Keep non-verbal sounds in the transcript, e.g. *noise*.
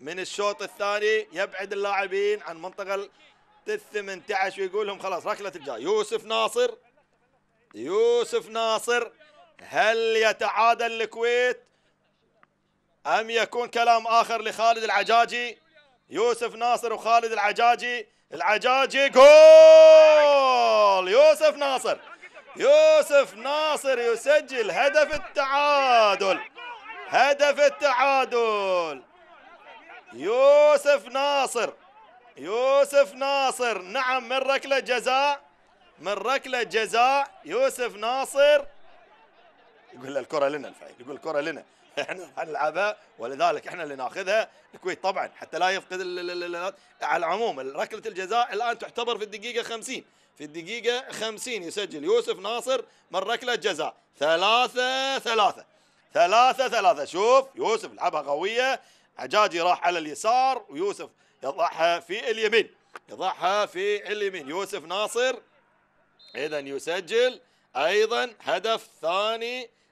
من الشوط الثاني يبعد اللاعبين عن منطقة ال 18 ويقول لهم خلاص ركلة الجاي يوسف ناصر يوسف ناصر هل يتعادل الكويت أم يكون كلام آخر لخالد العجاجي يوسف ناصر وخالد العجاجي العجاجي جول يوسف ناصر يوسف ناصر يسجل هدف التعادل هدف التعادل يوسف ناصر يوسف ناصر نعم من ركلة جزاء من ركلة جزاء يوسف ناصر يقول الكرة لنا الفعيل يقول الكرة لنا *laughs* احنا نلعبها ولذلك احنا اللي ناخذها الكويت طبعا حتى لا يفقد على العموم ركلة الجزاء الان تعتبر في الدقيقة 50 في الدقيقة 50 يسجل يوسف ناصر من ركلة جزاء ثلاثة ثلاثة ثلاثة ثلاثة شوف يوسف لعبها قوية حجاجي راح على اليسار ويوسف يضعها في اليمين يضعها في اليمين يوسف ناصر إذا يسجل أيضا هدف ثاني